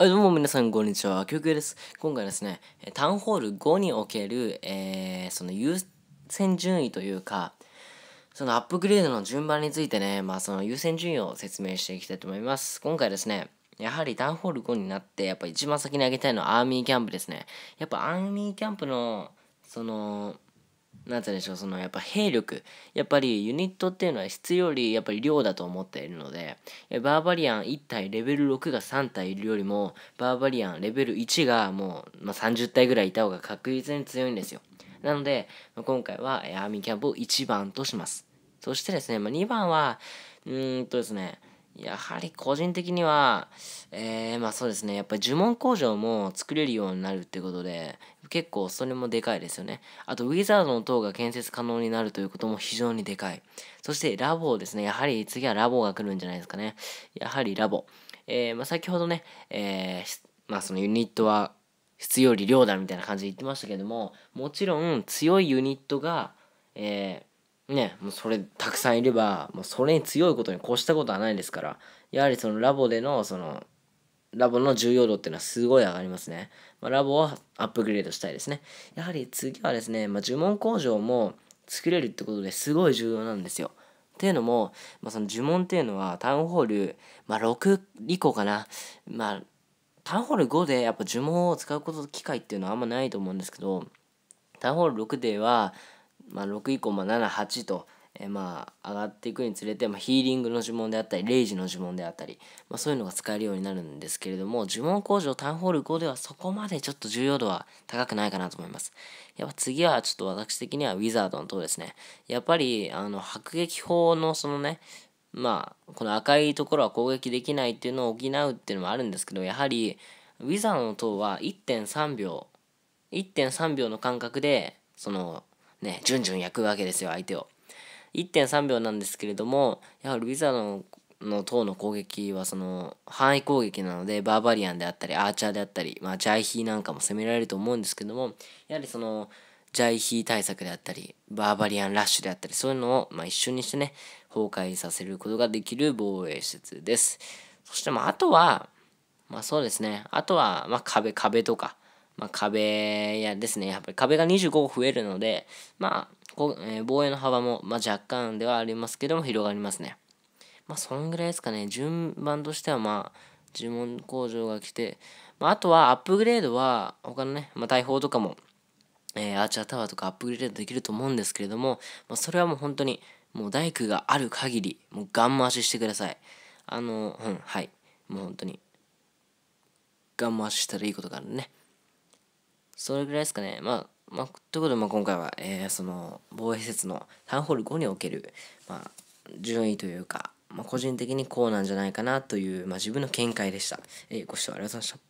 はい、どうも皆さん、こんにちは。きゅうきです。今回ですね、タウンホール5における、えー、その優先順位というか、そのアップグレードの順番についてね、まあその優先順位を説明していきたいと思います。今回ですね、やはりタウンホール5になって、やっぱ一番先にあげたいのはアーミーキャンプですね。やっぱアーミーキャンプの、その、なんてうんでしょう、そのやっぱ兵力、やっぱりユニットっていうのは質よりやっぱり量だと思っているので、バーバリアン1体レベル6が3体いるよりも、バーバリアンレベル1がもう、まあ、30体ぐらいいた方が確実に強いんですよ。なので、今回はアーミーキャンプを1番とします。そしてですね、まあ、2番は、うーんとですね、やはり個人的には、えー、まあそうですね、やっぱり呪文工場も作れるようになるってことで、結構それもでかいですよね。あと、ウィザードの塔が建設可能になるということも非常にでかい。そして、ラボですね。やはり次はラボが来るんじゃないですかね。やはりラボ。えー、まあ先ほどね、えー、まあそのユニットは質より量だみたいな感じで言ってましたけども、もちろん強いユニットが、えー、ねもうそれたくさんいればもうそれに強いことに越したことはないですからやはりそのラボでのそのラボの重要度っていうのはすごい上がりますね、まあ、ラボはアップグレードしたいですねやはり次はですね、まあ、呪文工場も作れるってことですごい重要なんですよっていうのも、まあ、その呪文っていうのはタウンホール、まあ、6以降かな、まあ、タウンホール5でやっぱ呪文を使うこと機会っていうのはあんまないと思うんですけどタウンホール6ではまあ、6以降、も78と、えー、まあ上がっていくにつれて、まあ、ヒーリングの呪文であったり0時の呪文であったり、まあ、そういうのが使えるようになるんですけれども呪文工場タウンホール5ではそこまでちょっと重要度は高くないかなと思いますやっぱ次はちょっと私的にはウィザードの塔ですねやっぱりあの迫撃砲のそのねまあこの赤いところは攻撃できないっていうのを補うっていうのもあるんですけどやはりウィザードの塔は1.3秒1.3秒の間隔でそのね、じゅんじゅん焼くわけですよ、相手を。1.3秒なんですけれども、やはりウィザーのの塔の攻撃はその範囲攻撃なのでバーバリアンであったりアーチャーであったり、まあ、ジャイヒーなんかも攻められると思うんですけどもやはりそのジャイヒー対策であったりバーバリアンラッシュであったりそういうのをま一緒にしてね崩壊させることができる防衛施設ですそしてまああとはまあそうですねあとはま壁壁とかまあ、壁やですね、やっぱり壁が25個増えるので、まあ、こえー、防衛の幅も、まあ、若干ではありますけども広がりますね。まあ、そんぐらいですかね。順番としては、まあ、呪文工場が来て、まあ、あとはアップグレードは、他のね、まあ、大砲とかも、えー、アーチャータワーとかアップグレードできると思うんですけれども、まあ、それはもう本当に、もう大工がある限り、もうガン回ししてください。あの、うん、はい。もう本当に、ガン回ししたらいいことがあるね。それぐらいですかね。まあ、まあ、ということで、まあ、今回は、えー、その、防衛施設のタウンホール5における、まあ、順位というか、まあ、個人的にこうなんじゃないかなという、まあ、自分の見解でした。えー、ご視聴ありがとうございました。